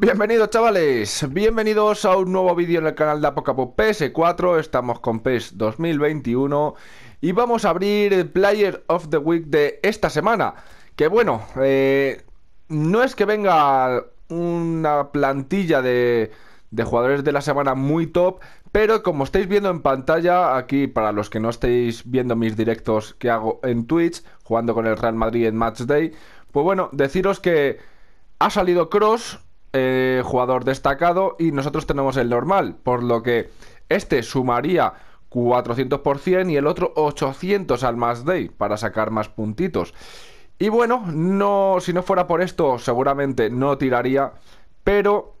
Bienvenidos chavales, bienvenidos a un nuevo vídeo en el canal de Apocapop PS4, estamos con PES 2021 y vamos a abrir el Player of the Week de esta semana, que bueno, eh, no es que venga una plantilla de, jugadores de la semana muy top, pero como estáis viendo en pantalla, aquí para los que no estéis viendo mis directos que hago en Twitch, jugando con el Real Madrid en Match Day, pues bueno, deciros que ha salido Cross, eh, jugador destacado y nosotros tenemos el normal, por lo que este sumaría 400% y el otro 800 al más day para sacar más puntitos. Y bueno, no, si no fuera por esto, seguramente no tiraría, pero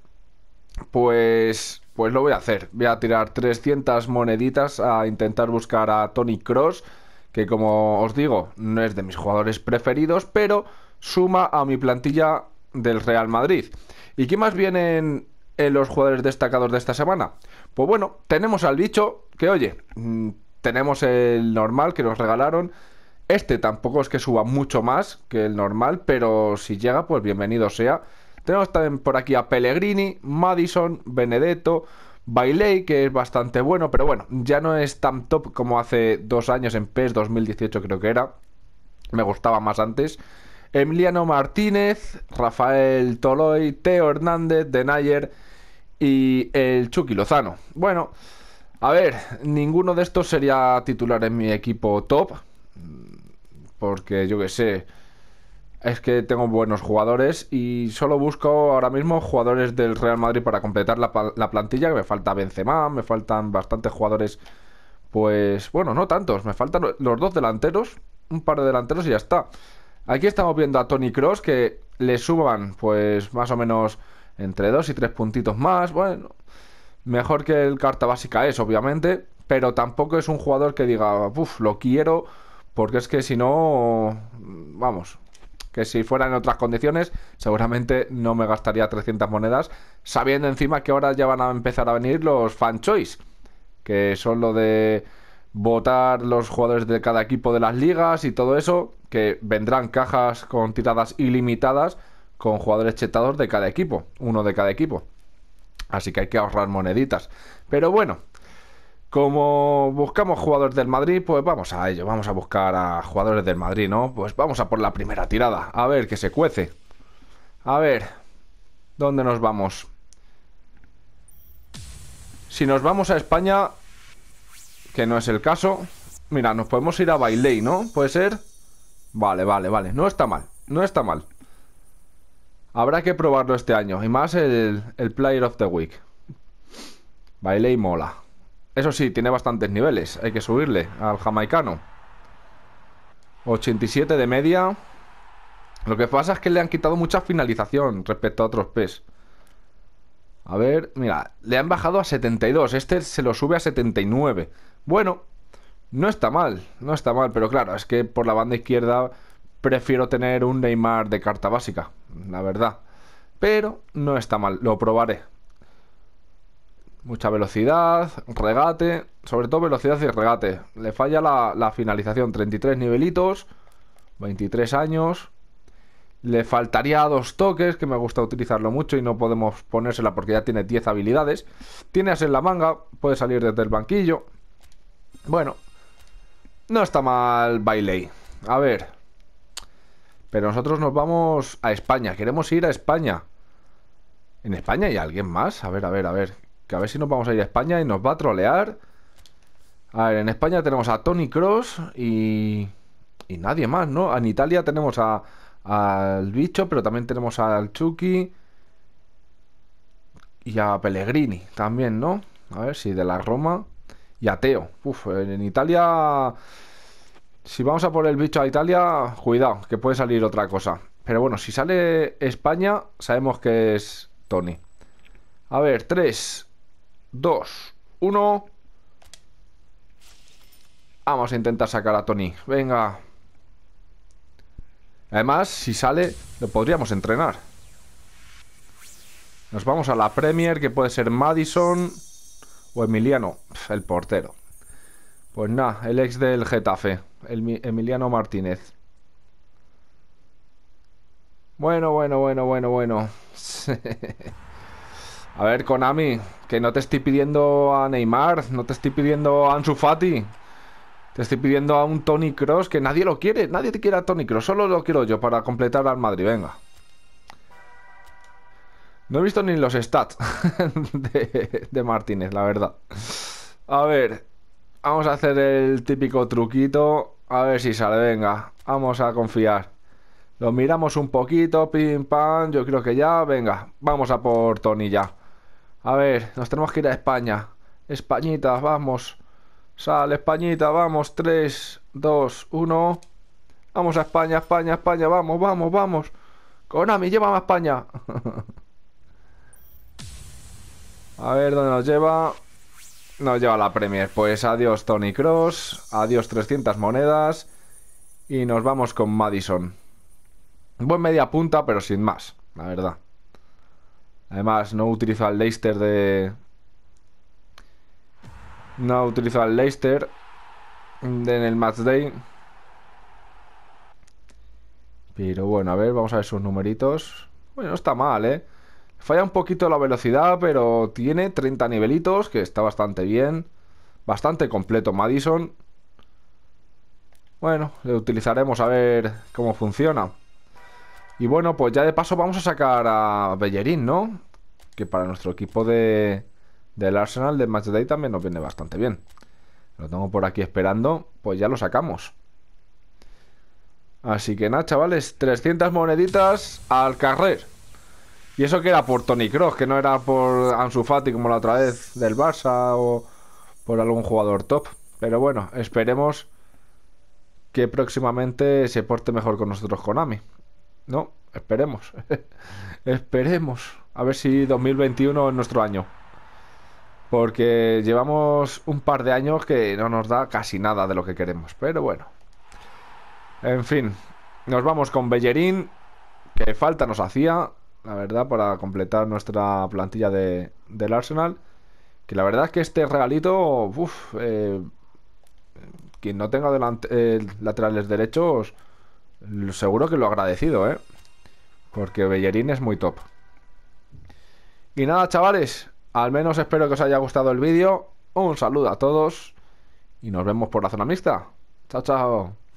pues, pues lo voy a hacer. Voy a tirar 300 moneditas a intentar buscar a Tony Cross, que como os digo, no es de mis jugadores preferidos, pero suma a mi plantilla del Real Madrid. ¿Y qué más vienen en eh, los jugadores destacados de esta semana? Pues bueno, tenemos al bicho que, oye, mm, tenemos el normal que nos regalaron. Este tampoco es que suba mucho más que el normal, pero si llega, pues bienvenido sea. Tenemos también por aquí a Pellegrini, Madison, Benedetto, Bailey, que es bastante bueno, pero bueno, ya no es tan top como hace dos años en PES 2018 creo que era. Me gustaba más antes. Emiliano Martínez, Rafael Toloy, Teo Hernández, Denayer y el Chucky Lozano. Bueno, a ver, ninguno de estos sería titular en mi equipo top, porque yo que sé, es que tengo buenos jugadores y solo busco ahora mismo jugadores del Real Madrid para completar la, plantilla, que me falta Benzema, me faltan bastantes jugadores, pues bueno, no tantos, me faltan los dos delanteros, un par de delanteros y ya está. Aquí estamos viendo a Tony Cross que le suban, pues más o menos entre 2 y 3 puntitos más. Bueno, mejor que el carta básica es, obviamente, pero tampoco es un jugador que diga, uff, lo quiero, porque es que si no, vamos, que si fuera en otras condiciones, seguramente no me gastaría 300 monedas, sabiendo encima que ahora ya van a empezar a venir los fan choice, que son lo de votar los jugadores de cada equipo de las ligas y todo eso, que vendrán cajas con tiradas ilimitadas con jugadores chetados de cada equipo, uno de cada equipo. Así que hay que ahorrar moneditas. Pero bueno, como buscamos jugadores del Madrid, pues vamos a ello, vamos a buscar a jugadores del Madrid, ¿no? Pues vamos a por la primera tirada, a ver que se cuece. A ver, ¿dónde nos vamos? Si nos vamos a España, que no es el caso Mira, nos podemos ir a Bailey, ¿no? ¿Puede ser? Vale, vale, vale No está mal, no está mal Habrá que probarlo este año Y más el, Player of the Week Bailey mola Eso sí, tiene bastantes niveles Hay que subirle al jamaicano 87 de media Lo que pasa es que le han quitado mucha finalización Respecto a otros PES a ver, mira, le han bajado a 72. Este se lo sube a 79. Bueno, no está mal, no está mal, pero claro, es que por la banda izquierda prefiero tener un Neymar de carta básica, la verdad. Pero no está mal, lo probaré. Mucha velocidad, regate, sobre todo velocidad y regate. Le falla la, finalización, 33 nivelitos, 23 años. Le faltaría dos toques, que me gusta utilizarlo mucho y no podemos ponérsela porque ya tiene 10 habilidades. Tiene as en la manga, puede salir desde el banquillo. Bueno, no está mal baile A ver. Pero nosotros nos vamos a España. Queremos ir a España. ¿En España hay alguien más? A ver, a ver, a ver. Que a ver si nos vamos a ir a España y nos va a trolear. A ver, en España tenemos a Tony Cross y. Y nadie más, ¿no? En Italia tenemos a. Al bicho, pero también tenemos al Chucky. Y a Pellegrini también, ¿no? A ver si de la Roma y ateo. Uf, en Italia, si vamos a poner el bicho a Italia, cuidado, que puede salir otra cosa. Pero bueno, si sale España, sabemos que es Tony. A ver, 3, 2, 1. Vamos a intentar sacar a Tony. Venga. Además, si sale, lo podríamos entrenar. Nos vamos a la Premier, que puede ser Madison o Emiliano el portero. Pues nada, el ex del Getafe, el Emiliano Martínez. Bueno, bueno, bueno, bueno, bueno. a ver, Konami, que no te estoy pidiendo a Neymar, no te estoy pidiendo a Ansu Fati. Te estoy pidiendo a un Tony Cross que nadie lo quiere, nadie te quiere a Tony Cross, solo lo quiero yo para completar al Madrid, venga. No he visto ni los stats de Martínez, la verdad. A ver, vamos a hacer el típico truquito. A ver si sale, venga, vamos a confiar. Lo miramos un poquito, pim, pam, yo creo que ya, venga, vamos a por Tonilla. A ver, nos tenemos que ir a España. Españita, vamos. Sale Españita, vamos, 3, 2, 1. Vamos a España, España, España, vamos, vamos, vamos. Konami, llévame a España. a ver dónde nos lleva nos lleva la Premier. Pues adiós Tony Cross, adiós 300 monedas y nos vamos con Madison. Buen media punta, pero sin más, la verdad. Además, no utiliza El Leicester de... No utiliza El Leicester en el match day. Pero bueno, a ver, vamos a ver sus numeritos. Bueno, no está mal, ¿eh? Falla un poquito la velocidad, pero tiene 30 nivelitos, que está bastante bien. Bastante completo Madison. Bueno, le utilizaremos a ver cómo funciona. Y bueno, pues ya de paso vamos a sacar a Bellerín, ¿no? Que para nuestro equipo de, del Arsenal de Match Day también nos viene bastante bien. Lo tengo por aquí esperando, pues ya lo sacamos. Así que nada, chavales, 300 moneditas al carrer. Y eso que era por Tony Cross, que no era por Ansu Fati como la otra vez del Barça o por algún jugador top. Pero bueno, esperemos que próximamente se porte mejor con nosotros Konami. No, esperemos. esperemos. A ver si 2021 es nuestro año. Porque llevamos un par de años que no nos da casi nada de lo que queremos. Pero bueno. En fin. Nos vamos con Bellerín. Que falta nos hacía la verdad, para completar nuestra plantilla del Arsenal. Que la verdad es que este regalito, uff, eh, quien no tenga eh, laterales derechos, seguro que lo ha agradecido, ¿eh? Porque Bellerín es muy top. Y nada, chavales, al menos espero que os haya gustado el vídeo. Un saludo a todos y nos vemos por la zona mixta. Chao, chao.